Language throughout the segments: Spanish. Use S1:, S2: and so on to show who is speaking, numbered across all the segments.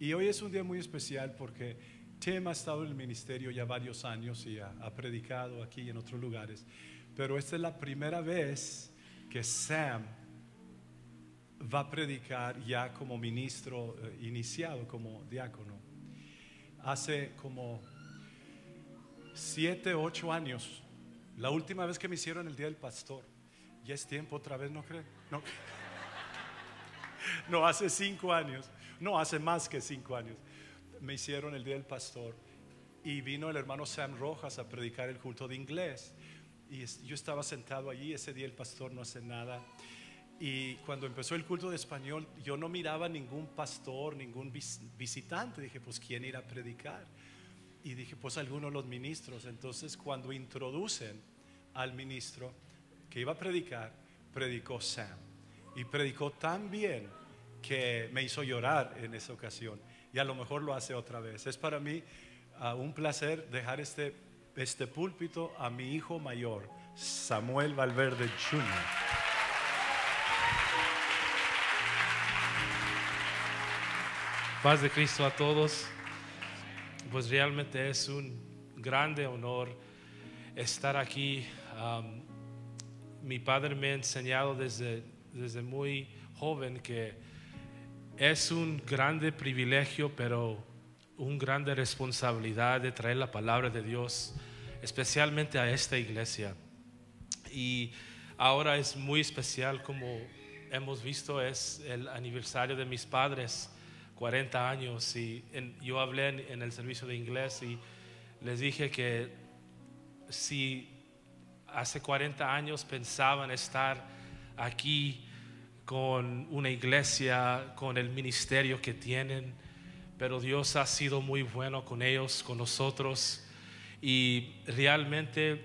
S1: Y hoy es un día muy especial porque Tim ha estado en el ministerio ya varios años y ha, predicado aquí y en otros lugares, pero esta es la primera vez que Sam va a predicar ya como ministro eh, iniciado, como diácono. Hace como siete, ocho años, la última vez que me hicieron el Día del Pastor, ya es tiempo otra vez, ¿no creen? no hace cinco años no, hace más que cinco años, me hicieron el Día del Pastor y vino el hermano Sam Rojas a predicar el culto de inglés. Y yo estaba sentado allí, ese día el pastor no hace nada. Y cuando empezó el culto de español, yo no miraba ningún pastor, ningún visitante. Dije, pues, ¿quién irá a predicar? Y dije, pues, algunos los ministros. Entonces, cuando introducen al ministro que iba a predicar, predicó Sam. Y predicó tan bien que me hizo llorar en esa ocasión y a lo mejor lo hace otra vez. Es para mí ah, un placer dejar este, este púlpito a mi hijo mayor, Samuel Valverde Jr.
S2: Paz de Cristo a todos. Pues realmente es un grande honor estar aquí. mi padre me ha enseñado desde, desde muy joven que es un grande privilegio, pero una grande responsabilidad de traer la palabra de Dios, especialmente a esta iglesia. Y ahora es muy especial, como hemos visto, es el aniversario de mis padres, 40 años. Y yo hablé en el servicio de inglés y les dije que si hace 40 años pensaban estar aquí, con una iglesia, con el ministerio que tienen, pero Dios ha sido muy bueno con ellos, con nosotros, y realmente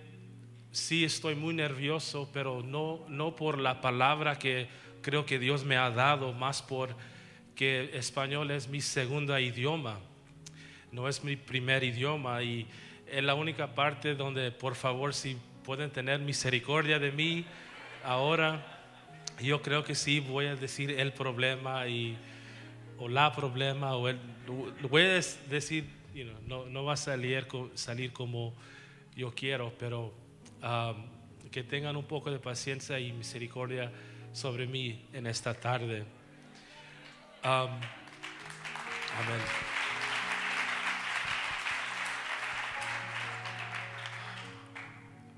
S2: sí estoy muy nervioso, pero no, no por la palabra que creo que Dios me ha dado, más por que español es mi segundo idioma, no es mi primer idioma, y es la única parte donde, por favor, si pueden tener misericordia de mí ahora yo creo que sí voy a decir el problema y, o la problema, o el, voy a decir, no, no, va a salir, salir como yo quiero, pero um, que tengan un poco de paciencia y misericordia sobre mí en esta tarde. Um, amén.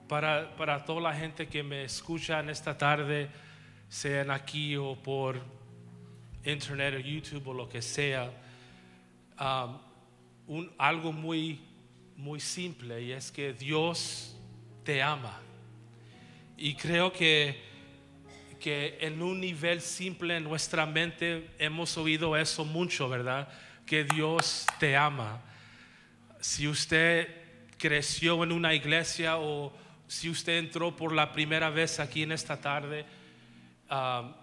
S2: Para, para toda la gente que me escucha en esta tarde, sean aquí o por internet o YouTube o lo que sea, um, algo muy, muy simple y es que Dios te ama. Y creo que, que en un nivel simple en nuestra mente hemos oído eso mucho, ¿verdad? Que Dios te ama. Si usted creció en una iglesia o si usted entró por la primera vez aquí en esta tarde, Um,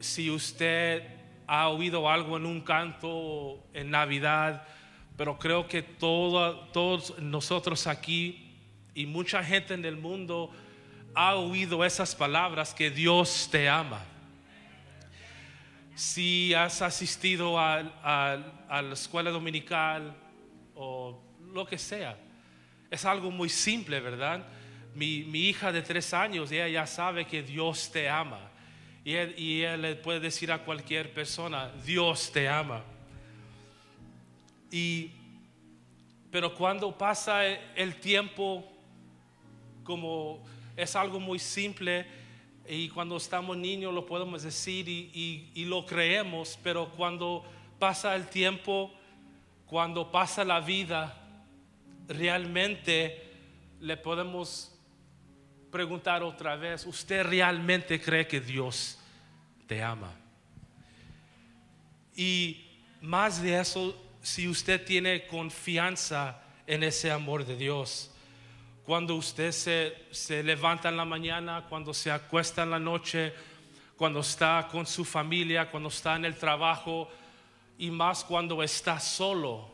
S2: si usted ha oído algo en un canto en Navidad, pero creo que todos nosotros aquí y mucha gente en el mundo ha oído esas palabras que Dios te ama. Si has asistido a, la escuela dominical o lo que sea, es algo muy simple, ¿verdad? Mi, mi hija de tres años, ella ya sabe que Dios te ama. Y él, le puede decir a cualquier persona, Dios te ama. Y, pero cuando pasa e, el tiempo, como es algo muy simple, y cuando estamos niños lo podemos decir y lo creemos, pero cuando pasa el tiempo, cuando pasa la vida, realmente le podemos preguntar otra vez, ¿usted realmente cree que Dios te ama. Y más de eso, si usted tiene confianza en ese amor de Dios, cuando usted se, se, levanta en la mañana, cuando se acuesta en la noche, cuando está con su familia, cuando está en el trabajo y más cuando está solo,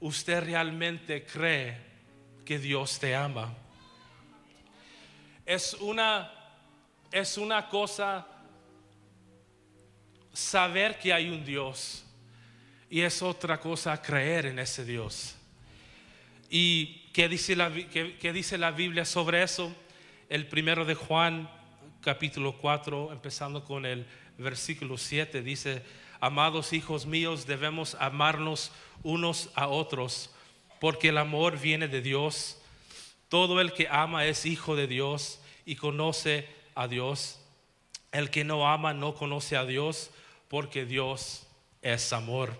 S2: usted realmente cree que Dios te ama. Es una, es una cosa saber que hay un Dios y es otra cosa creer en ese Dios. ¿Y qué dice la, Biblia sobre eso? El primero de Juan, capítulo 4, empezando con el versículo 7, dice, amados hijos míos, debemos amarnos unos a otros, porque el amor viene de Dios. Todo el que ama es hijo de Dios y conoce a Dios. El que no ama no conoce a Dios, porque Dios es amor.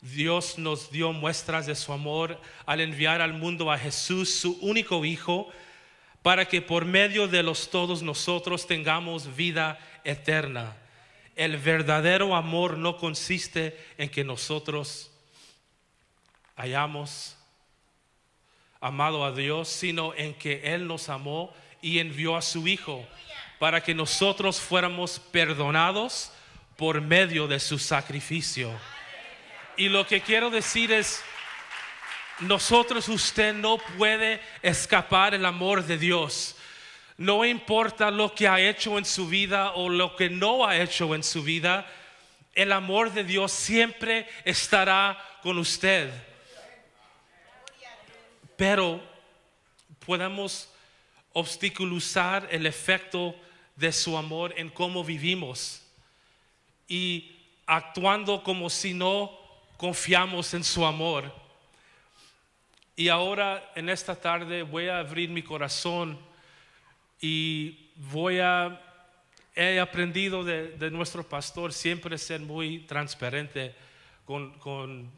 S2: Dios nos dio muestras de su amor al enviar al mundo a Jesús, su único Hijo, para que por medio de los todos nosotros tengamos vida eterna. El verdadero amor no consiste en que nosotros hayamos amado a Dios, sino en que Él nos amó y envió a su Hijo para que nosotros fuéramos perdonados por medio de su sacrificio. Y lo que quiero decir es, nosotros usted no puede escapar el amor de Dios. No importa lo que ha hecho en su vida o lo que no ha hecho en su vida, el amor de Dios siempre estará con usted. Pero podemos obstaculizar el efecto de su amor en cómo vivimos y actuando como si no confiamos en su amor. Y ahora en esta tarde voy a abrir mi corazón y voy a, he aprendido de, de nuestro pastor siempre ser muy transparente con, con,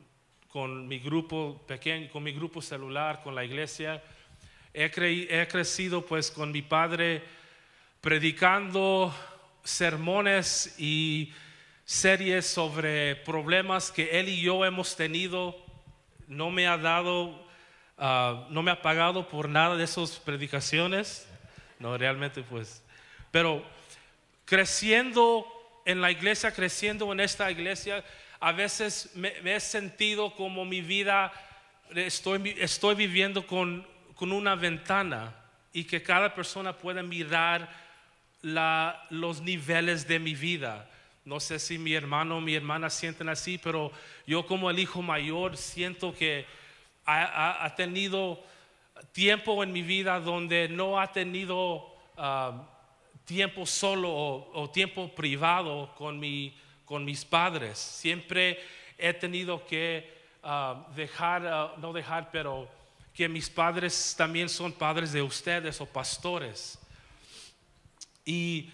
S2: con, mi grupo pequeño, con mi grupo celular, con la iglesia. He, he crecido pues con mi padre predicando sermones y series sobre problemas que él y yo hemos tenido. No me ha dado, ah, no me ha pagado por nada de esas predicaciones. No, realmente pues. Pero creciendo en la iglesia, creciendo en esta iglesia, a veces me, he sentido como mi vida, estoy, viviendo con, una ventana y que cada persona pueda mirar los niveles de mi vida no sé si mi hermano o mi hermana sienten así, pero yo como el hijo mayor siento que ha, tenido tiempo en mi vida donde no ha tenido ah, tiempo solo o, tiempo privado con, mi, con mis padres. Siempre he tenido que ah, dejar, ah, no dejar, pero que mis padres también son padres de ustedes o pastores. Y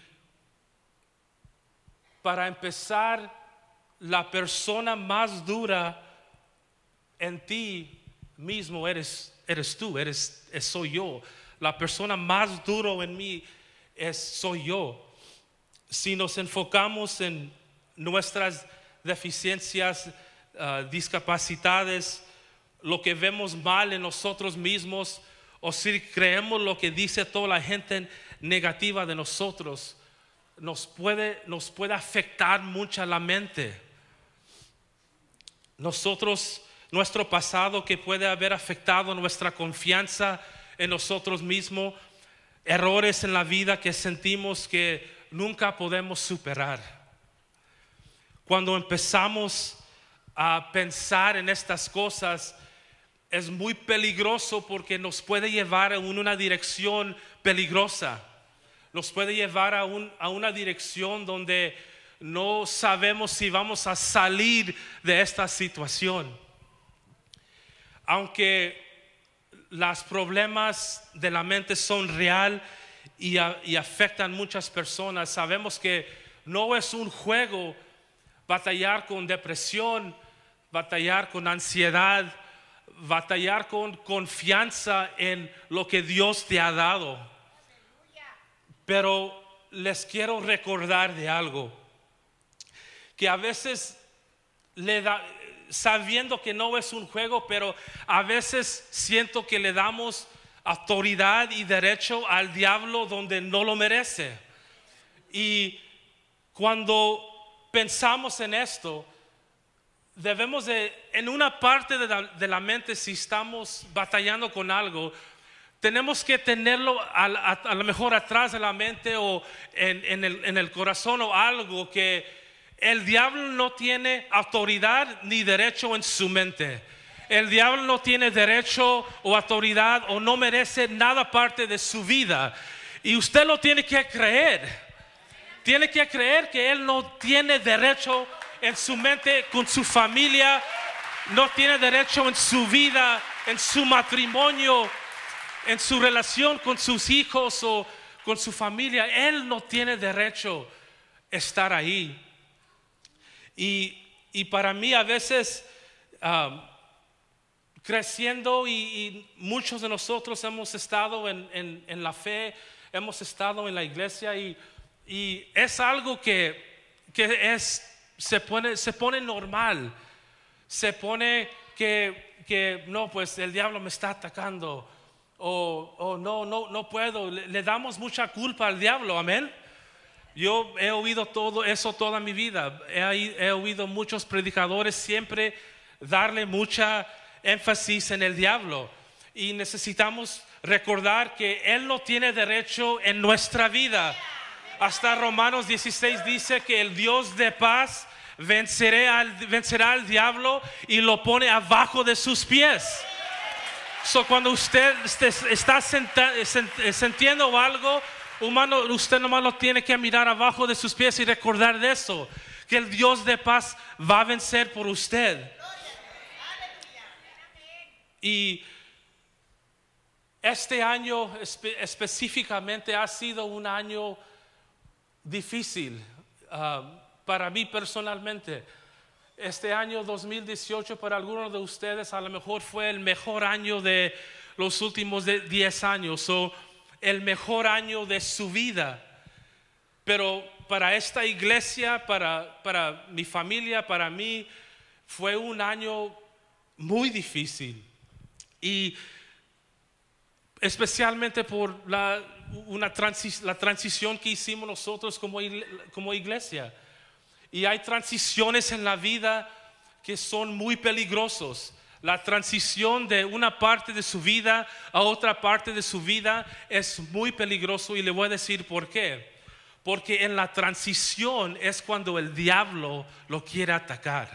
S2: para empezar la persona más dura en ti mismo eres, tú, eres, soy yo. La persona más dura en mí es soy yo. Si nos enfocamos en nuestras deficiencias, ah, discapacidades, lo que vemos mal en nosotros mismos, o si creemos lo que dice toda la gente negativa de nosotros, nos puede, nos puede afectar mucho la mente. Nosotros, nuestro pasado que puede haber afectado nuestra confianza en nosotros mismos, errores en la vida que sentimos que nunca podemos superar. Cuando empezamos a pensar en estas cosas, es muy peligroso porque nos puede llevar en una dirección peligrosa nos puede llevar a, una dirección donde no sabemos si vamos a salir de esta situación. Aunque los problemas de la mente son real y, a, y afectan muchas personas, sabemos que no es un juego batallar con depresión, batallar con ansiedad, batallar con confianza en lo que Dios te ha dado. Pero les quiero recordar de algo, que a veces sabiendo que no es un juego, pero a veces siento que le damos autoridad y derecho al diablo donde no lo merece. Y cuando pensamos en esto, debemos de, en una parte de la mente, si estamos batallando con algo, tenemos que tenerlo a, lo mejor atrás de la mente o en, el, en el corazón o algo que el diablo no tiene autoridad ni derecho en su mente. El diablo no tiene derecho o autoridad o no merece nada parte de su vida. Y usted lo tiene que creer. Tiene que creer que él no tiene derecho en su mente, con su familia, no tiene derecho en su vida, en su matrimonio, en su relación con sus hijos o con su familia. Él no tiene derecho a estar ahí. Y, para mí a veces, creciendo y, muchos de nosotros hemos estado en, la fe, hemos estado en la iglesia y, es algo que, se, pone, normal, se pone que, que no, pues el diablo me está atacando o, no, no, no puedo, le, damos mucha culpa al diablo, amén. Yo he oído todo eso toda mi vida, he, oído muchos predicadores siempre darle mucha énfasis en el diablo y necesitamos recordar que Él no tiene derecho en nuestra vida. Hasta Romanos 16 dice que el Dios de paz al, vencerá al diablo y lo pone abajo de sus pies. So, cuando usted este, está sintiendo algo humano, usted nomás lo tiene que mirar abajo de sus pies y recordar de eso, que el Dios de paz va a vencer por usted. Y este año específicamente ha sido un año difícil ah, para mí personalmente este año 2018 para algunos de ustedes a lo mejor fue el mejor año de los últimos 10 años o el mejor año de su vida. Pero para esta iglesia, para, mi familia, para mí, fue un año muy difícil. Y especialmente por la, transición que hicimos nosotros como iglesia y hay transiciones en la vida que son muy peligrosos. La transición de una parte de su vida a otra parte de su vida es muy peligroso y le voy a decir por qué. Porque en la transición es cuando el diablo lo quiere atacar.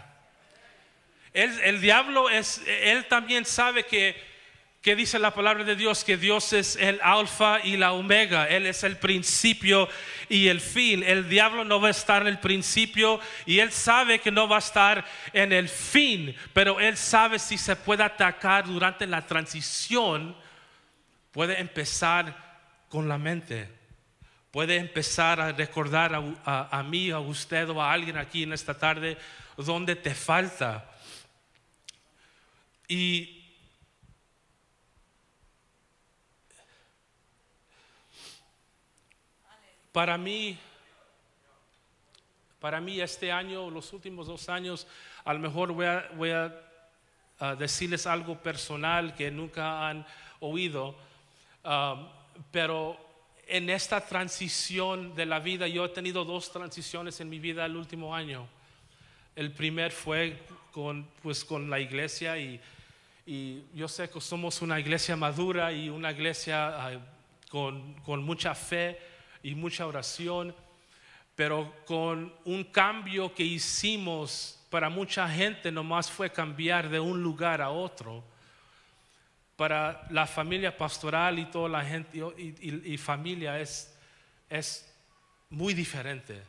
S2: El, el diablo es, él también sabe que ¿Qué dice la palabra de Dios? Que Dios es el alfa y la omega, Él es el principio y el fin. El diablo no va a estar en el principio y Él sabe que no va a estar en el fin, pero Él sabe si se puede atacar durante la transición, puede empezar con la mente, puede empezar a recordar a, mí, a usted o a alguien aquí en esta tarde donde te falta. Y Para mí, para mí este año, los últimos dos años, a lo mejor voy a, decirles algo personal que nunca han oído, um, pero en esta transición de la vida, yo he tenido dos transiciones en mi vida el último año. El primer fue con, pues, con la iglesia y, y yo sé que somos una iglesia madura y una iglesia ah, con, con mucha fe y mucha oración, pero con un cambio que hicimos para mucha gente nomás fue cambiar de un lugar a otro. Para la familia pastoral y toda la gente y, y familia es, es muy diferente.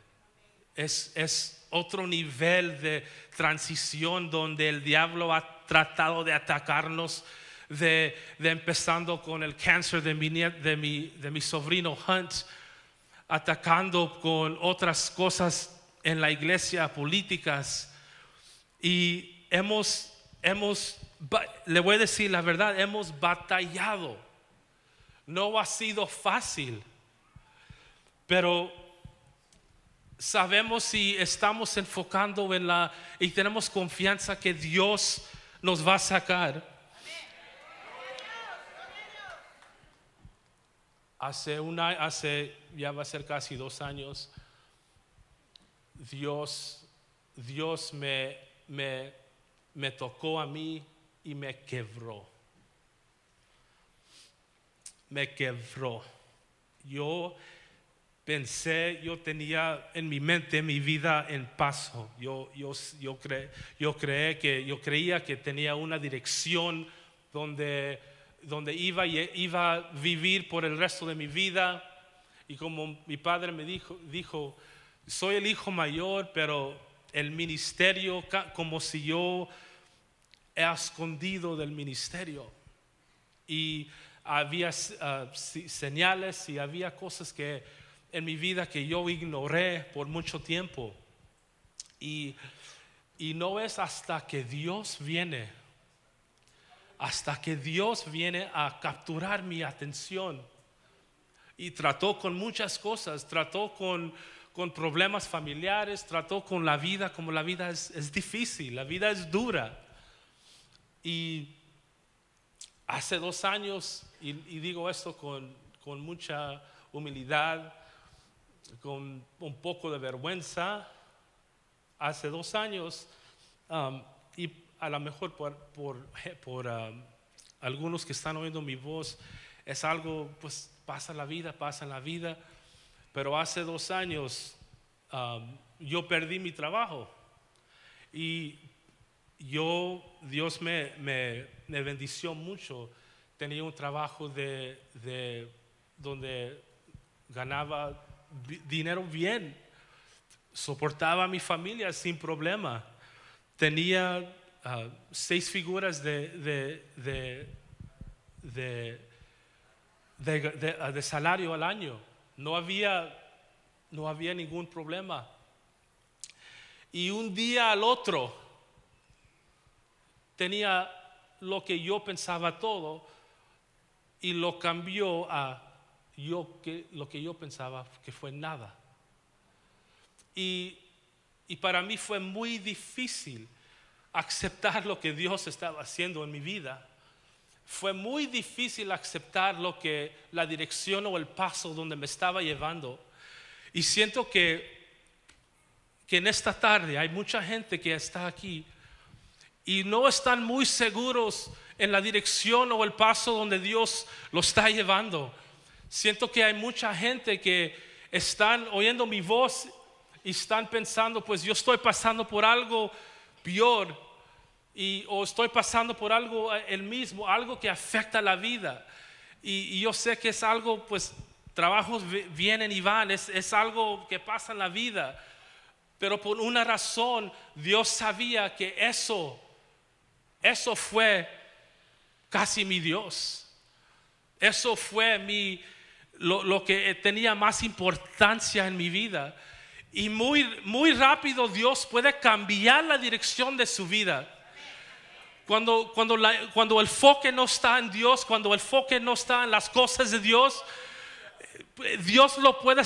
S2: Es, es otro nivel de transición donde el diablo ha tratado de atacarnos, de, de empezando con el cáncer de mi, de mi, de mi sobrino Hunt atacando con otras cosas en la iglesia, políticas, y hemos, hemos, le voy a decir la verdad, hemos batallado. No ha sido fácil, pero sabemos si estamos enfocando en la, y tenemos confianza que Dios nos va a sacar Hace, hace ya va a ser casi dos años, Dios, Dios me, me, tocó a mí y me quebró. Me quebró. Yo pensé, yo tenía en mi mente mi vida en paso. Yo, yo, que, yo creía que tenía una dirección donde donde iba, iba a vivir por el resto de mi vida. Y como mi padre me dijo, soy el hijo mayor, pero el ministerio, como si yo he escondido del ministerio. Y había ah, señales y había cosas que en mi vida que yo ignoré por mucho tiempo. y no es hasta que Dios viene hasta que Dios viene a capturar mi atención. Y trató con muchas cosas, trató con, problemas familiares, trató con la vida, como la vida es, difícil, la vida es dura. Y hace dos años, y, digo esto con, mucha humildad, con un poco de vergüenza, hace dos años, um, y a lo mejor por, por, ah, algunos que están oyendo mi voz, es algo, pues pasa la vida, pasa la vida, pero hace dos años ah, yo perdí mi trabajo y yo, Dios me, bendició mucho, tenía un trabajo de, de donde ganaba dinero bien, soportaba a mi familia sin problema, tenía Ah, seis figuras ah, de, salario al año. No había, no había ningún problema. Y un día al otro tenía lo que yo pensaba todo y lo cambió a yo, que, lo que yo pensaba que fue nada. Y, y para mí fue muy difícil aceptar lo que Dios estaba haciendo en mi vida, fue muy difícil aceptar lo que la dirección o el paso donde me estaba llevando. Y siento que, que en esta tarde hay mucha gente que está aquí y no están muy seguros en la dirección o el paso donde Dios lo está llevando. Siento que hay mucha gente que están oyendo mi voz y están pensando, pues yo estoy pasando por algo peor y, o estoy pasando por algo eh, el mismo, algo que afecta la vida. Y, yo sé que es algo, pues trabajos vienen y van, es, algo que pasa en la vida. Pero por una razón Dios sabía que eso, eso fue casi mi Dios. Eso fue lo, que tenía más importancia en mi vida. Y muy rápido Dios puede cambiar la dirección de su vida cuando, el foque no está en Dios, cuando el foco no está en las cosas de Dios, eh, Dios lo puede,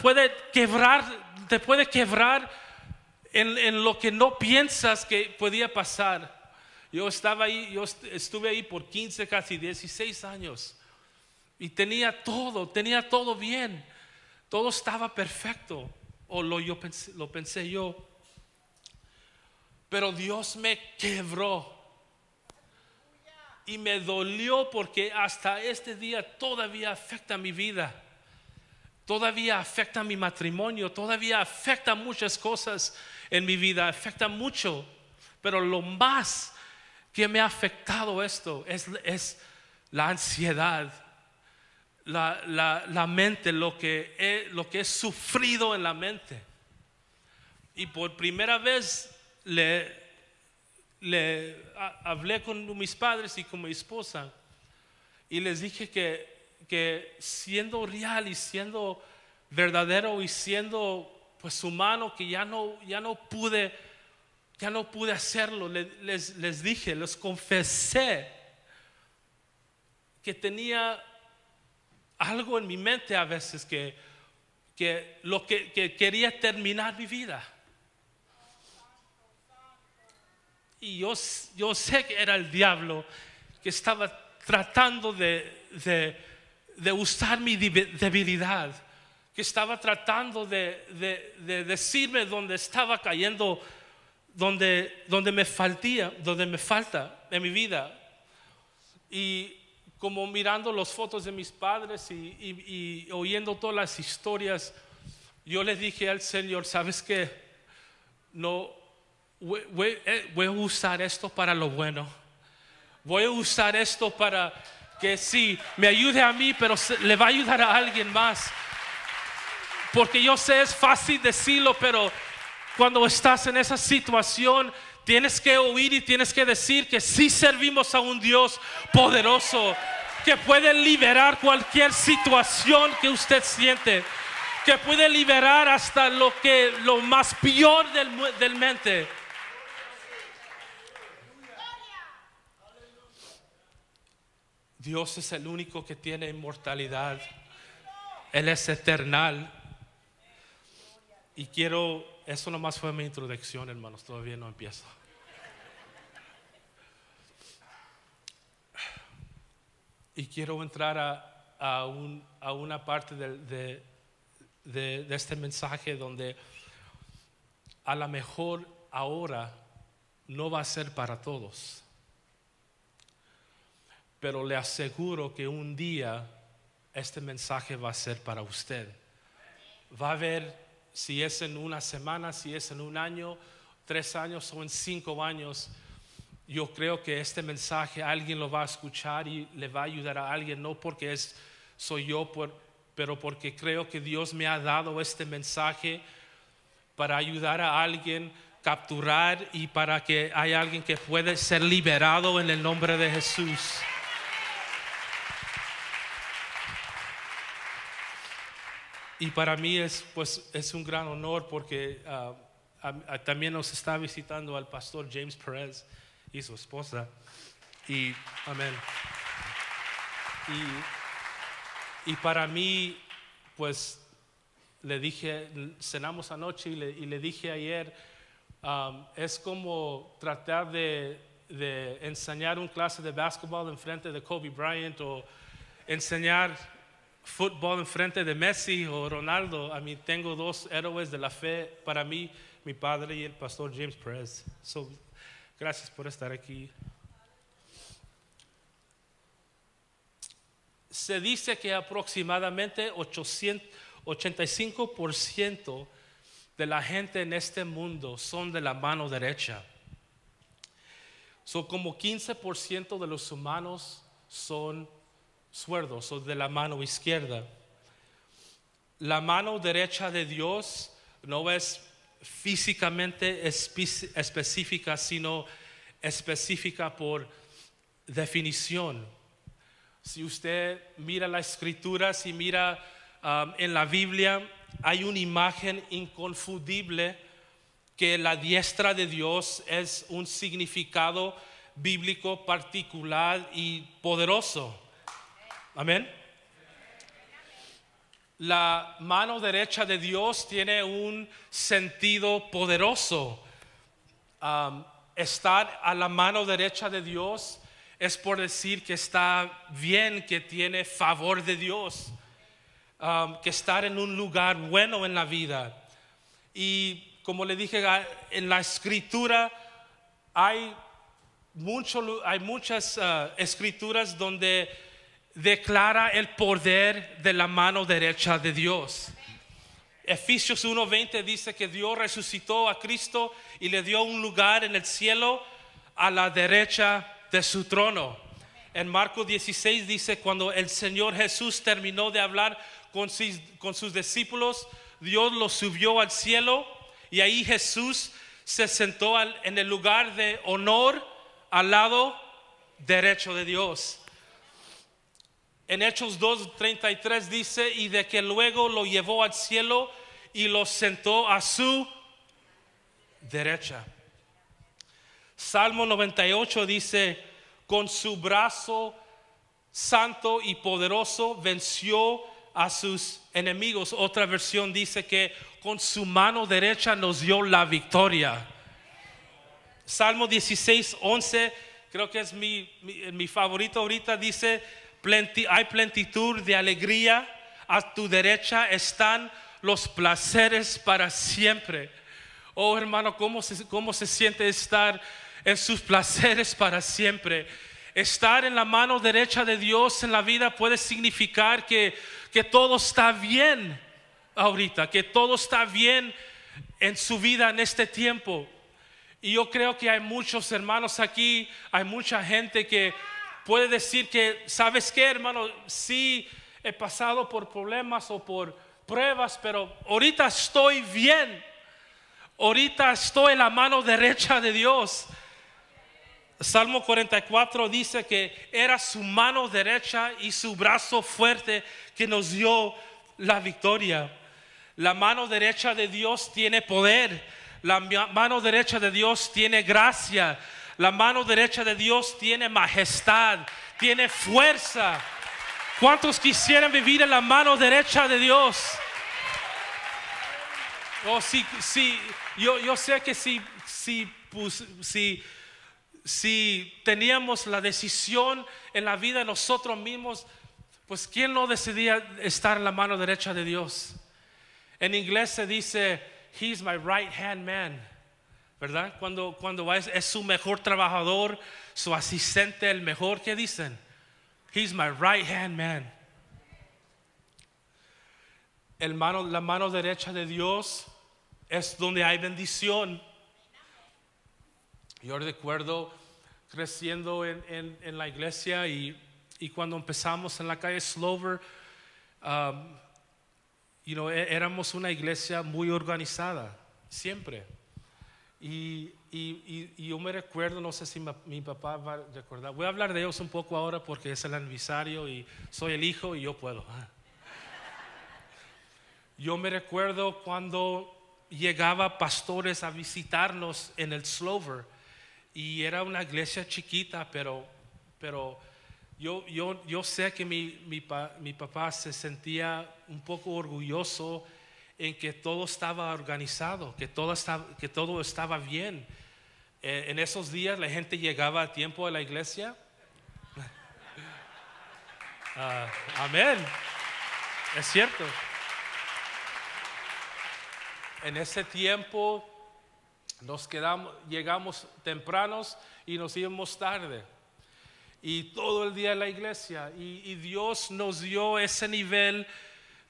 S2: puede quebrar, te puede quebrar en, lo que no piensas que podía pasar. Yo estaba ahí, yo estuve ahí por 15, casi 16 años y tenía todo, tenía todo bien, todo estaba perfecto, o lo, yo lo pensé yo. Pero Dios me quebró y me dolió porque hasta este día todavía afecta mi vida, todavía afecta mi matrimonio, todavía afecta muchas cosas en mi vida, afecta mucho, pero lo más que me ha afectado esto es, la ansiedad. La, mente, lo que, he, lo que he sufrido en la mente. Y por primera vez le, le hablé con mis padres y con mi esposa y les dije que, que siendo real y siendo verdadero y siendo pues humano que ya no, ya no pude ya no pude hacerlo les, dije les confesé que tenía algo en mi mente a veces que, que lo que quería terminar mi vida Y yo, yo sé que era el diablo que estaba tratando de, de, de usar mi debilidad, que estaba tratando de, de, de decirme dónde estaba cayendo, donde, dónde me faltía, donde me falta en mi vida. Y como mirando las fotos de mis padres y, y, y, oyendo todas las historias, yo le dije al Señor, ¿sabes qué? No, eh, voy, a usar esto para lo bueno. Voy a usar esto para que sí, me ayude a mí, pero le va a ayudar a alguien más. Porque yo sé, es fácil decirlo, pero cuando estás en esa situación, tienes que oír y tienes que decir que sí servimos a un Dios poderoso, que puede liberar cualquier situación que usted siente, que puede liberar hasta lo, que, lo más peor del, del mente. Dios es el único que tiene inmortalidad. Él es eternal. Y quiero, eso nomás fue mi introducción, hermanos, todavía no empiezo. Y quiero entrar a, una parte de, de este mensaje donde a lo mejor ahora no va a ser para todos pero le aseguro que un día este mensaje va a ser para usted. Va a ver si es en una semana, si es en un año, tres años o en cinco años, yo creo que este mensaje alguien lo va a escuchar y le va a ayudar a alguien, no porque es, soy yo, pero porque creo que Dios me ha dado este mensaje para ayudar a alguien, capturar y para que haya alguien que puede ser liberado en el nombre de Jesús. y para mí es, pues, es un gran honor porque ah, también nos está visitando al pastor James Perez y su esposa. Y, amén. Y, y para mí, pues, le dije, cenamos anoche y le, y le dije ayer, um, es como tratar de, de enseñar un clase de básquetbol en frente de Kobe Bryant o enseñar fútbol enfrente de Messi o Ronaldo, a mí tengo dos héroes de la fe para mí, mi padre y el pastor James Perez. So, gracias por estar aquí. Se dice que aproximadamente 85% de la gente en este mundo son de la mano derecha. Son como 15% de los humanos son suerdos o de la mano izquierda. La mano derecha de Dios no es físicamente específica, sino específica por definición. Si usted mira la escritura si mira um, en la Biblia, hay una imagen inconfundible que la diestra de Dios es un significado bíblico particular y poderoso. Amén. La mano derecha de Dios tiene un sentido poderoso. estar a la mano derecha de Dios es por decir que está bien, que tiene favor de Dios, que estar en un lugar bueno en la vida. Y como le dije ah, en la escritura, hay, hay muchas ah, escrituras donde declara el poder de la mano derecha de Dios. Efesios 1:20 dice que Dios resucitó a Cristo y le dio un lugar en el cielo a la derecha de su trono. En Marcos 16 dice, cuando el Señor Jesús terminó de hablar con sus, discípulos, Dios lo subió al cielo y ahí Jesús se sentó en el lugar de honor al lado derecho de Dios. En Hechos 2:33 dice, y de que luego lo llevó al cielo y lo sentó a su derecha. Salmo 98 dice, con su brazo santo y poderoso venció a sus enemigos. Otra versión dice que con su mano derecha nos dio la victoria. Salmo 16.11 creo que es mi favorito ahorita, dice, hay plenitud de alegría, a tu derecha están los placeres para siempre. Oh hermano, ¿cómo se, cómo se siente estar en sus placeres para siempre? Estar en la mano derecha de Dios en la vida puede significar que, que todo está bien ahorita, que todo está bien en su vida en este tiempo. Y yo creo que hay muchos hermanos aquí, hay mucha gente que puede decir que, ¿sabes qué, hermano? Sí, he pasado por problemas o por pruebas, pero ahorita estoy bien. Ahorita estoy en la mano derecha de Dios. Salmo 44 dice que era su mano derecha y su brazo fuerte que nos dio la victoria. La mano derecha de Dios tiene poder. La mano derecha de Dios tiene gracia. La mano derecha de Dios tiene majestad, tiene fuerza. ¿Cuántos quisieran vivir en la mano derecha de Dios? Oh, yo, sé que si, si teníamos la decisión en la vida de nosotros mismos, pues ¿quién no decidía estar en la mano derecha de Dios? En inglés se dice, He's my right hand man. ¿verdad? Cuando, cuando es, su mejor trabajador, su asistente, el mejor, ¿qué dicen? He's my right hand man. la mano derecha de Dios es donde hay bendición. Yo recuerdo creciendo en, la iglesia y, cuando empezamos en la calle Slover, um, you e, éramos una iglesia muy organizada, siempre y, y, y, yo me recuerdo, no sé si mi papá va a recordar, voy a hablar de ellos un poco ahora porque es el aniversario y soy el hijo y yo puedo. Yo me recuerdo cuando llegaba pastores a visitarnos en el Slover y era una iglesia chiquita, pero, pero yo, yo, yo sé que mi, mi, mi papá se sentía un poco orgulloso en que todo estaba organizado, que todo estaba, que todo estaba bien. Eh, en esos días la gente llegaba a tiempo a la iglesia. Ah, amén. Es cierto. En ese tiempo nos quedamos, llegamos tempranos y nos íbamos tarde. Y todo el día en la iglesia. Y, y Dios nos dio ese nivel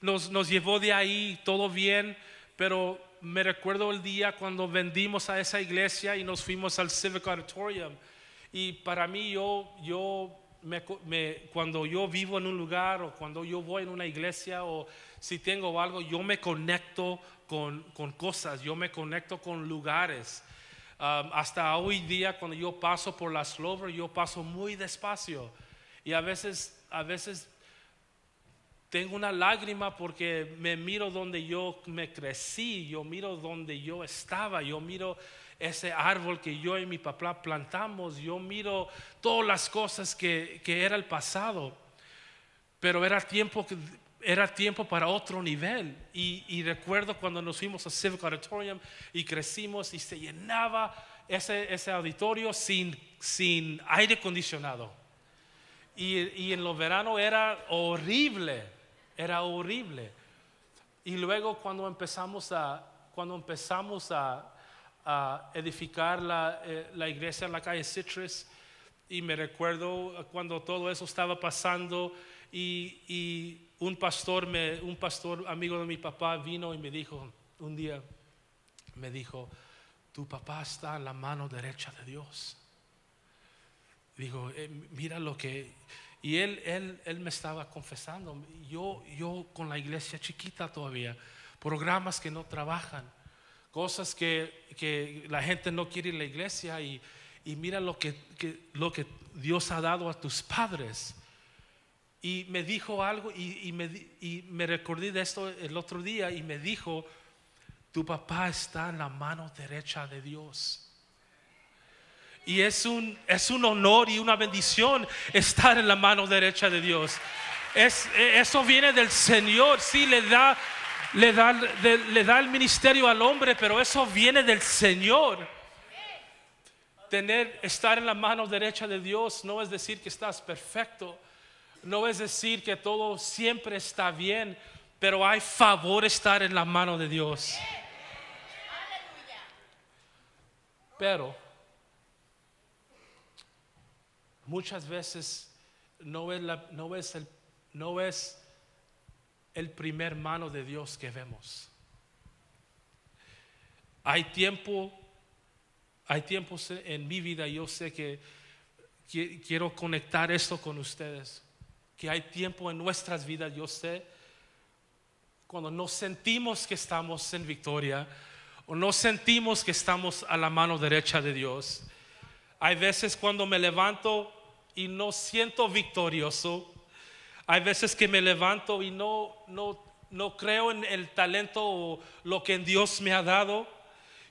S2: nos, llevó de ahí, todo bien, pero me recuerdo el día cuando vendimos a esa iglesia y nos fuimos al Civic Auditorium. Y para mí, yo, yo cuando yo vivo en un lugar o cuando yo voy en una iglesia o si tengo algo, yo me conecto con, cosas, yo me conecto con lugares. Um, hasta hoy día, cuando yo paso por las Slover, yo paso muy despacio. Y a veces, a veces tengo una lágrima porque me miro donde yo me crecí, yo miro donde yo estaba, yo miro ese árbol que yo y mi papá plantamos, yo miro todas las cosas que, que era el pasado, pero era tiempo, era tiempo para otro nivel. Y, y recuerdo cuando nos fuimos a Civic Auditorium y crecimos y se llenaba ese, ese auditorio sin, sin aire acondicionado. Y, y, en los veranos era horrible. Era horrible. Y luego cuando empezamos a, cuando empezamos a, a edificar la, eh, la, iglesia en la calle Citrus, y me recuerdo cuando todo eso estaba pasando y, y un pastor, me, un pastor amigo de mi papá vino y me dijo, un día me dijo, tu papá está en la mano derecha de Dios. Digo, eh, mira lo que y él, él, él me estaba confesando, yo, yo con la iglesia chiquita todavía, programas que no trabajan, cosas que, la gente no quiere en la iglesia y, mira lo que, lo que Dios ha dado a tus padres. Y me dijo algo y, me, y me recordé de esto el otro día y me dijo, tu papá está en la mano derecha de Dios. Y es un, honor y una bendición estar en la mano derecha de Dios. eso viene del Señor, sí, le da, le, da, da el ministerio al hombre, pero eso viene del Señor. Tener, estar en la mano derecha de Dios no es decir que estás perfecto, no es decir que todo siempre está bien, pero hay favor estar en la mano de Dios. Pero Muchas veces no es, el, primer mano de Dios que vemos. Hay tiempo, hay tiempos en mi vida, yo sé que, quiero conectar esto con ustedes, que hay tiempo en nuestras vidas, yo sé, cuando no sentimos que estamos en victoria o no sentimos que estamos a la mano derecha de Dios hay veces cuando me levanto y no siento victorioso. Hay veces que me levanto y no, no, creo en el talento o lo que Dios me ha dado.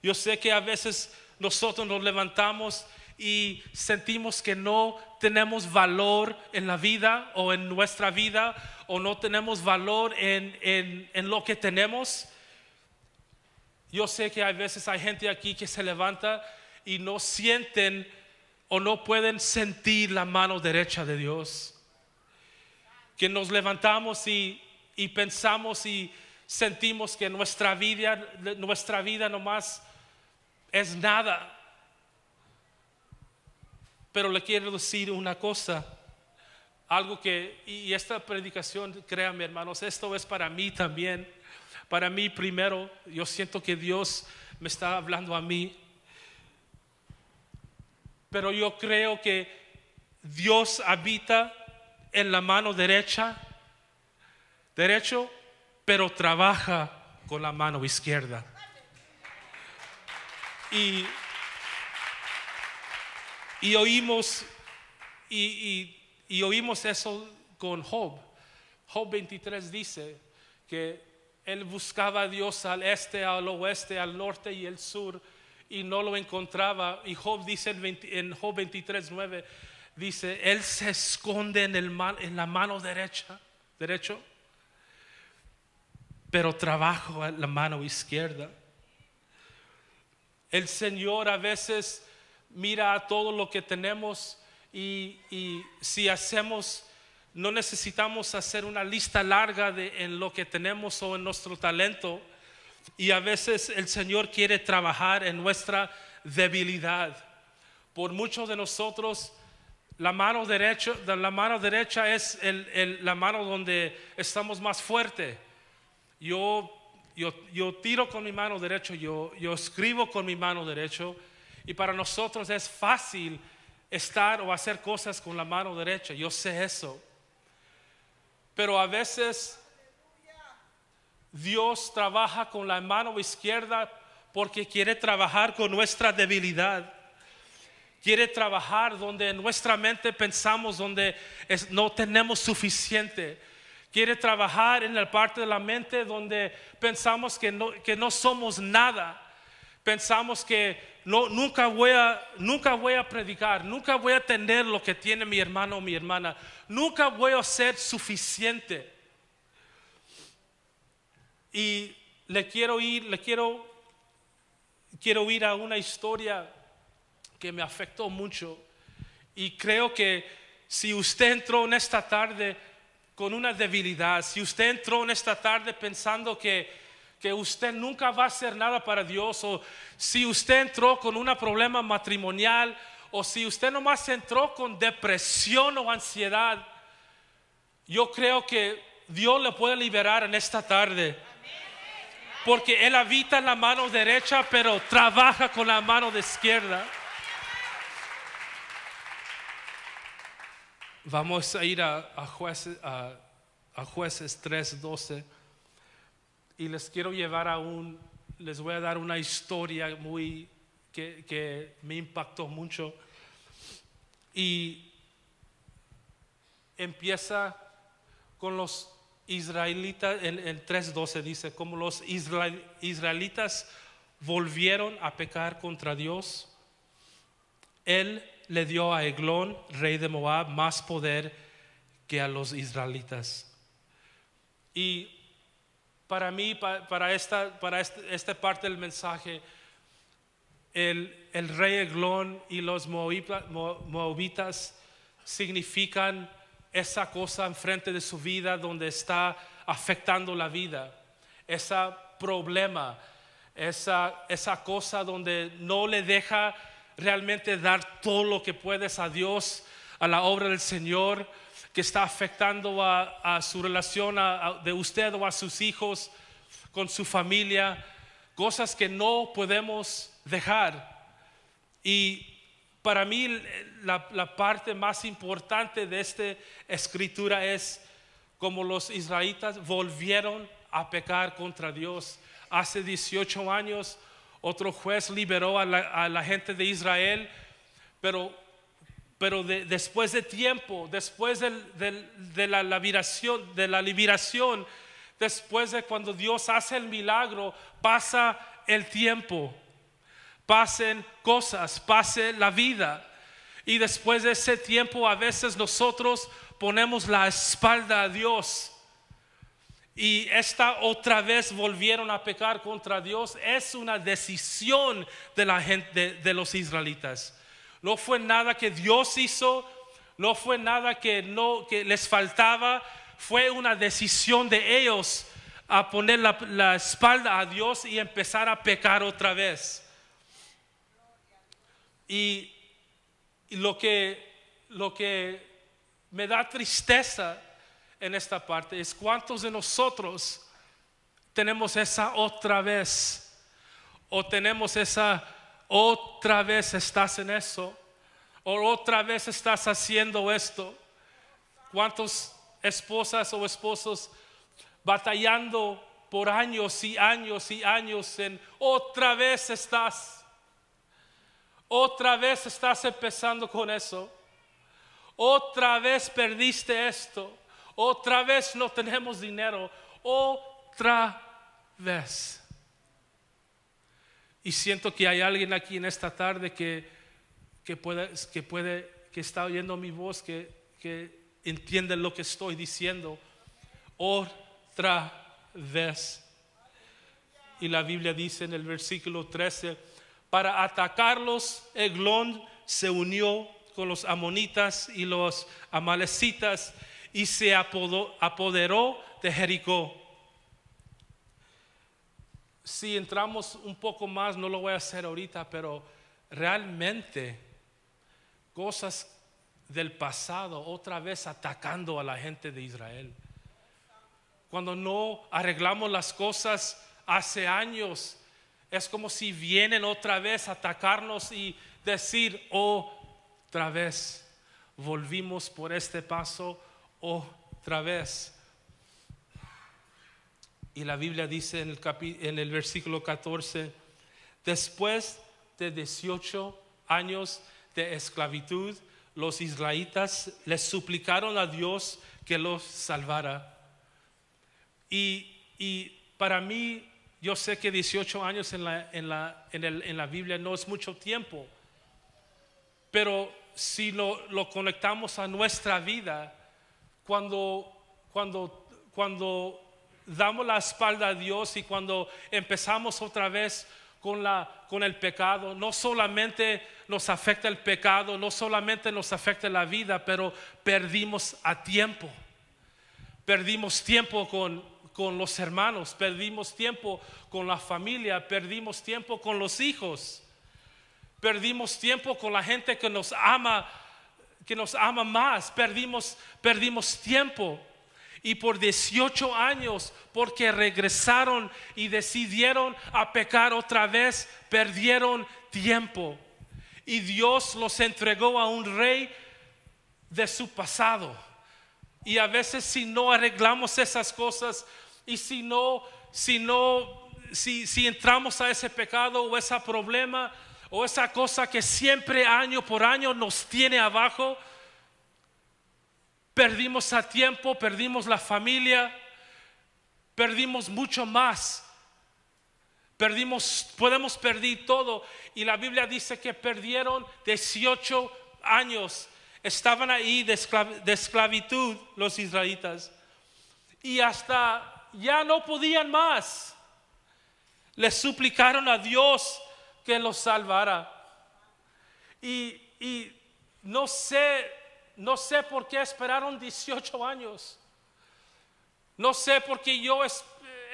S2: Yo sé que a veces nosotros nos levantamos y sentimos que no tenemos valor en la vida o en nuestra vida o no tenemos valor en, en, lo que tenemos. Yo sé que hay veces hay gente aquí que se levanta y no sienten o no pueden sentir la mano derecha de Dios. Que nos levantamos y, pensamos y sentimos que nuestra vida, nuestra vida nomás es nada. Pero le quiero decir una cosa, algo que, y esta predicación, créanme hermanos, esto es para mí también. Para mí primero, yo siento que Dios me está hablando a mí pero yo creo que Dios habita en la mano derecha, derecho, pero trabaja con la mano izquierda. Y, oímos y, oímos eso con Job. Job 23 dice que él buscaba a Dios al este, al oeste, al norte y al sur y no lo encontraba. Y Job dice en, Job 23, 9, dice, él se esconde en, el en la mano derecha, derecho, pero trabajo en la mano izquierda. El Señor a veces mira a todo lo que tenemos y, si hacemos, no necesitamos hacer una lista larga de, en lo que tenemos o en nuestro talento y a veces el Señor quiere trabajar en nuestra debilidad. Por muchos de nosotros, la mano derecha, la mano derecha es la mano donde estamos más fuerte. Yo, tiro con mi mano derecha, yo, yo escribo con mi mano derecha. Y para nosotros es fácil estar o hacer cosas con la mano derecha. Yo sé eso. Pero a veces Dios trabaja con la mano izquierda porque quiere trabajar con nuestra debilidad. Quiere trabajar donde en nuestra mente pensamos donde no tenemos suficiente. Quiere trabajar en la parte de la mente donde pensamos que no, que no somos nada. Pensamos que no, nunca, voy a, nunca voy a predicar, nunca voy a tener lo que tiene mi hermano o mi hermana, nunca voy a ser suficiente. Y le quiero ir, le quiero, quiero ir a una historia que me afectó mucho. Y creo que si usted entró en esta tarde con una debilidad, si usted entró en esta tarde pensando que, que usted nunca va a hacer nada para Dios, o si usted entró con un problema matrimonial, o si usted nomás entró con depresión o ansiedad, yo creo que Dios le puede liberar en esta tarde porque Él habita en la mano derecha, pero trabaja con la mano de izquierda. Vamos a ir a, jueces, a, 3.12 y les quiero llevar a un, les voy a dar una historia muy, que me impactó mucho. Y empieza con los israelitas, en el 3.12 dice, como los israelitas volvieron a pecar contra Dios, Él le dio a Eglón, rey de Moab, más poder que a los israelitas. Y para mí, para esta, para esta este parte del mensaje, el, el rey Eglón y los moabitas significan esa cosa enfrente de su vida donde está afectando la vida, ese problema, esa, cosa donde no le deja realmente dar todo lo que puedes a Dios, a la obra del Señor, que está afectando a, su relación de usted o a sus hijos, con su familia, cosas que no podemos dejar. Y para mí la, parte más importante de esta escritura es como los israelitas volvieron a pecar contra Dios. Hace 18 años otro juez liberó a la, gente de Israel, pero, después de tiempo, después la de la liberación, después de cuando Dios hace el milagro, pasa el tiempo pasen cosas, pase la vida. Y después de ese tiempo a veces nosotros ponemos la espalda a Dios. Y esta otra vez volvieron a pecar contra Dios. Es una decisión de la gente, de los israelitas. No fue nada que Dios hizo, no fue nada que, no, que les faltaba, fue una decisión de ellos a poner la, la espalda a Dios y empezar a pecar otra vez. Y lo que, lo que me da tristeza en esta parte es cuántos de nosotros tenemos esa otra vez o tenemos esa otra vez estás en eso o otra vez estás haciendo esto. ¿Cuántas esposas o esposos batallando por años y años y años en otra vez estás otra vez estás empezando con eso. Otra vez perdiste esto. Otra vez no tenemos dinero. Otra vez. Y siento que hay alguien aquí en esta tarde que, que, puede, que, puede, que está oyendo mi voz, que, que entiende lo que estoy diciendo. Otra vez. Y la Biblia dice en el versículo 13 para atacarlos, Eglón se unió con los amonitas y los amalecitas y se apoderó de Jericó. Si entramos un poco más, no lo voy a hacer ahorita, pero realmente cosas del pasado otra vez atacando a la gente de Israel. Cuando no arreglamos las cosas hace años, es como si vienen otra vez a atacarnos y decir otra vez, volvimos por este paso otra vez. Y la Biblia dice en el, en el versículo 14, después de 18 años de esclavitud, los israelitas les suplicaron a Dios que los salvara. Y, y para mí yo sé que 18 años en la, en la, Biblia no es mucho tiempo, pero si lo, conectamos a nuestra vida, cuando, cuando, cuando damos la espalda a Dios y cuando empezamos otra vez con, la, con el pecado, no solamente nos afecta el pecado, no solamente nos afecta la vida, pero perdimos a tiempo. Perdimos tiempo con, con los hermanos, perdimos tiempo con la familia, perdimos tiempo con los hijos, perdimos tiempo con la gente que nos ama, que nos ama más, perdimos, perdimos tiempo. Y por 18 años, porque regresaron y decidieron a pecar otra vez, perdieron tiempo. Y Dios los entregó a un rey de su pasado y a veces si no arreglamos esas cosas y si no, si no, si, entramos a ese pecado o ese problema o esa cosa que siempre año por año nos tiene abajo, perdimos a tiempo, perdimos la familia, perdimos mucho más. Perdimos, podemos perder todo. Y la Biblia dice que perdieron 18 años Estaban ahí de, esclavitud los israelitas. Y hasta ya no podían más. Les suplicaron a Dios que los salvara. Y, no sé, no sé por qué esperaron 18 años. No sé por qué yo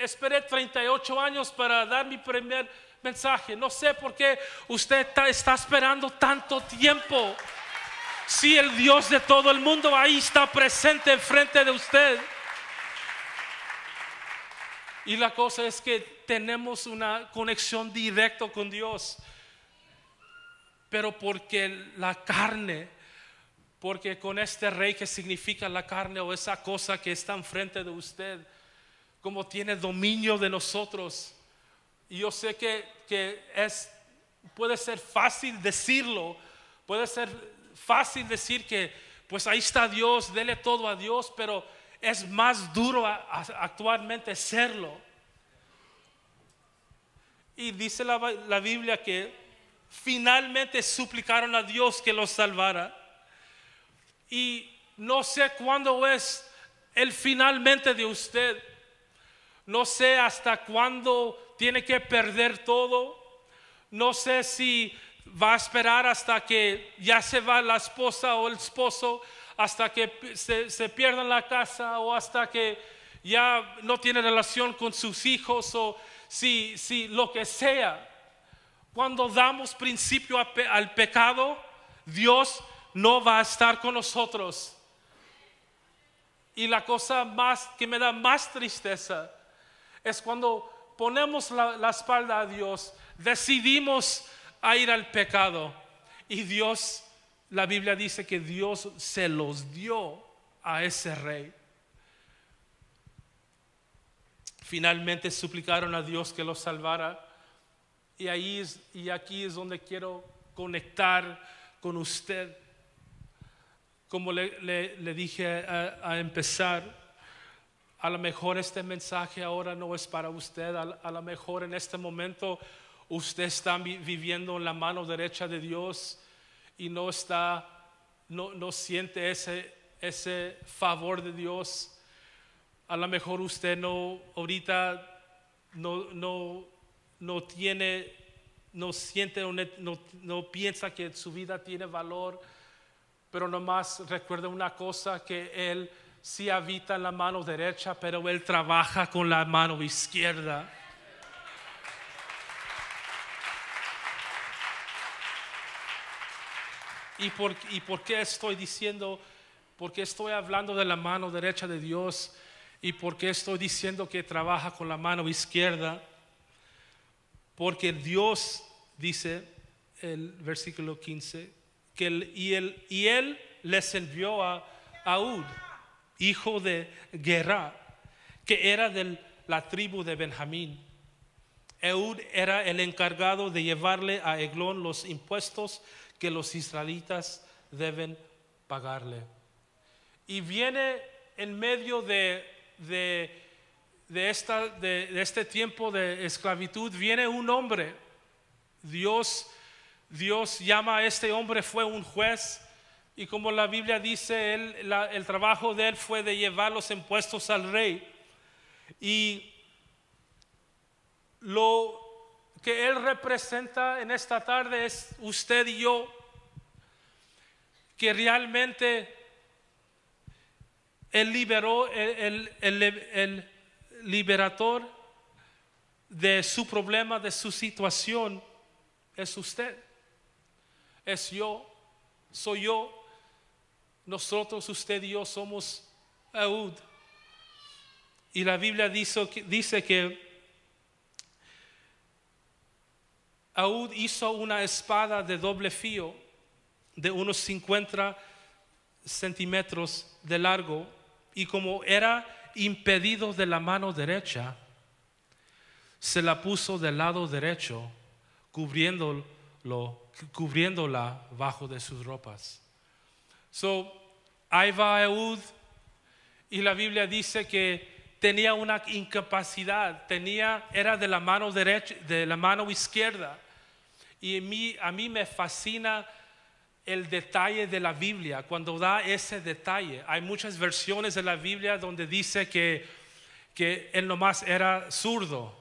S2: esperé 38 años para dar mi primer mensaje. No sé por qué usted está esperando tanto tiempo. Si el Dios de todo el mundo ahí está presente enfrente de usted. Y la cosa es que tenemos una conexión directa con Dios. Pero porque la carne, porque con este rey que significa la carne o esa cosa que está enfrente de usted, como tiene dominio de nosotros. Y yo sé que, que es, puede ser fácil decirlo, puede ser fácil decir que, pues ahí está Dios, dele todo a Dios, pero es más duro actualmente serlo. Y dice la, la Biblia que finalmente suplicaron a Dios que los salvara. Y no sé cuándo es el finalmente de usted. No sé hasta cuándo tiene que perder todo. No sé si va a esperar hasta que ya se va la esposa o el esposo, hasta que se, pierda la casa o hasta que ya no tiene relación con sus hijos o si, si lo que sea. Cuando damos principio al pecado, Dios no va a estar con nosotros. Y la cosa más que me da más tristeza es cuando ponemos la espalda a Dios, decidimos a ir al pecado. Y Dios, la Biblia dice que Dios se los dio a ese rey. Finalmente suplicaron a Dios que los salvara. Y, ahí y aquí es donde quiero conectar con usted. Como le, dije eh, a, empezar, a lo mejor este mensaje ahora no es para usted, a lo mejor en este momento Usted está viviendo en la mano derecha de Dios y no está, no, siente ese, ese favor de Dios. A lo mejor usted no, ahorita no, tiene, no siente, no, no piensa que su vida tiene valor, pero nomás recuerda una cosa, que Él sí habita en la mano derecha, pero Él trabaja con la mano izquierda. ¿Y por, qué estoy diciendo, por qué estoy hablando de la mano derecha de Dios? ¿Y por qué estoy diciendo que trabaja con la mano izquierda? Porque Dios dice, el versículo 15, que y, él les envió a Aúd, hijo de Guerra, que era de la tribu de Benjamín. Eud era el encargado de llevarle a Eglón los impuestos que los israelitas deben pagarle. Y viene en medio de, de, esta, de este tiempo de esclavitud, viene un hombre. Dios, Dios llama a este hombre, fue un juez. Y como la Biblia dice, el trabajo de él fue de llevar los impuestos al rey. Y lo que Él representa en esta tarde es usted y yo, que realmente Él liberó, el, liberador de su problema, de su situación, es usted, es yo, soy yo, nosotros, usted y yo somos Y la Biblia dice, dice que Aúd hizo una espada de doble fío de unos 50 centímetros de largo y como era impedido de la mano derecha, se la puso del lado derecho, cubriéndola bajo de sus ropas. So, ahí va Aúd y la Biblia dice que tenía una incapacidad, tenía, era de la mano derecha, de la mano izquierda. Y a mí, me fascina el detalle de la Biblia, cuando da ese detalle. Hay muchas versiones de la Biblia donde dice que, que él nomás era zurdo.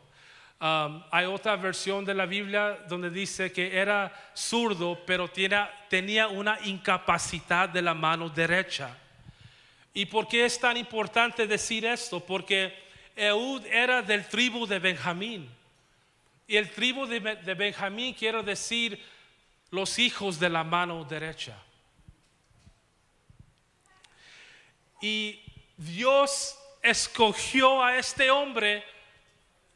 S2: Um, hay otra versión de la Biblia donde dice que era zurdo, pero tenía una incapacidad de la mano derecha. ¿Y por qué es tan importante decir esto? Porque Eud era del tribu de Benjamín. Y el tribu de, Benjamín quiero decir los hijos de la mano derecha. Y Dios escogió a este hombre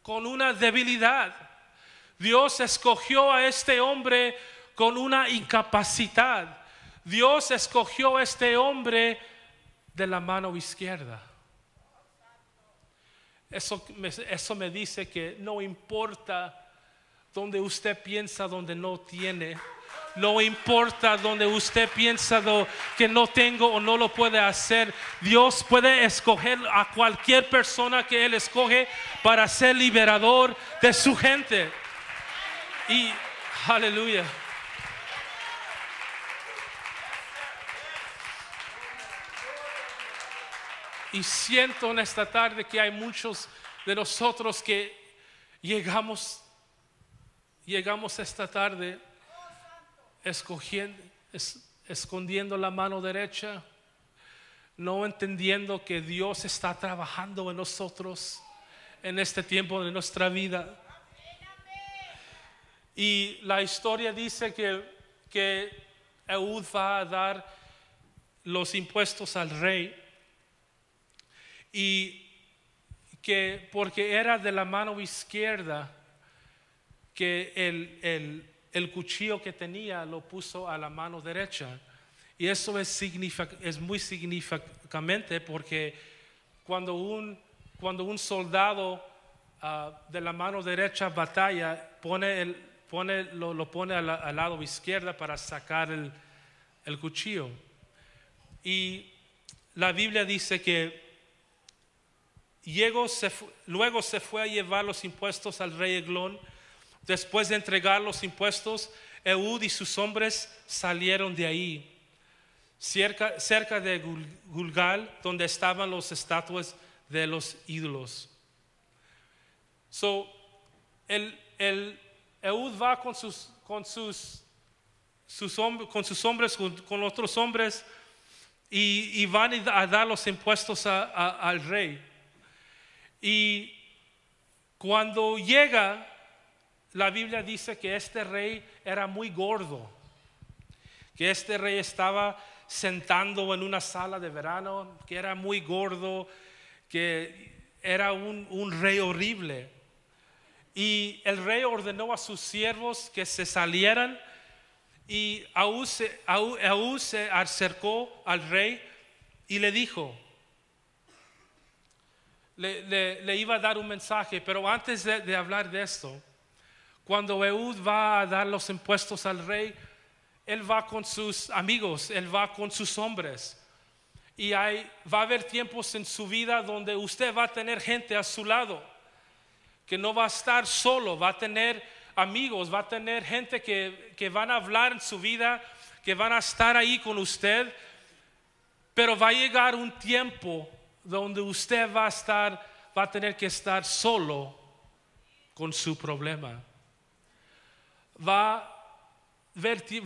S2: con una debilidad. Dios escogió a este hombre con una incapacidad. Dios escogió a este hombre de la mano izquierda. Eso, eso me dice que no importa donde usted piensa donde no tiene. No importa donde usted piensa que no tengo o no lo puede hacer. Dios puede escoger a cualquier persona que Él escoge para ser liberador de su gente. Y aleluya. Y siento en esta tarde que hay muchos de nosotros que llegamos llegamos esta tarde escogiendo, escondiendo la mano derecha, no entendiendo que Dios está trabajando en nosotros en este tiempo de nuestra vida. Y la historia dice que, que Eud va a dar los impuestos al rey y que porque era de la mano izquierda, que el, cuchillo que tenía lo puso a la mano derecha. Y eso es, es muy significante porque cuando un, cuando un soldado ah, de la mano derecha batalla, pone lo, pone al, lado izquierdo para sacar el, cuchillo. Y la Biblia dice que luego se fue a llevar los impuestos al rey Eglón Después de entregar los impuestos, Eud y sus hombres salieron de ahí, cerca, de Gulgal, donde estaban las estatuas de los ídolos. So, el, Eud va con sus, con sus, sus con sus hombres, con, otros hombres, y, van a dar los impuestos al rey. Y cuando llega, la Biblia dice que este rey era muy gordo, que este rey estaba sentado en una sala de verano, que era muy gordo, que era un, rey horrible. Y el rey ordenó a sus siervos que se salieran y Aú se, acercó al rey y le dijo, le, iba a dar un mensaje, pero antes de hablar de esto, cuando Eud va a dar los impuestos al rey, él va con sus amigos, él va con sus hombres. Y hay, va a haber tiempos en su vida donde usted va a tener gente a su lado, que no va a estar solo, va a tener amigos, va a tener gente que, que van a hablar en su vida, que van a estar ahí con usted. Pero va a llegar un tiempo donde usted va a estar, va a tener que estar solo con su problema va a,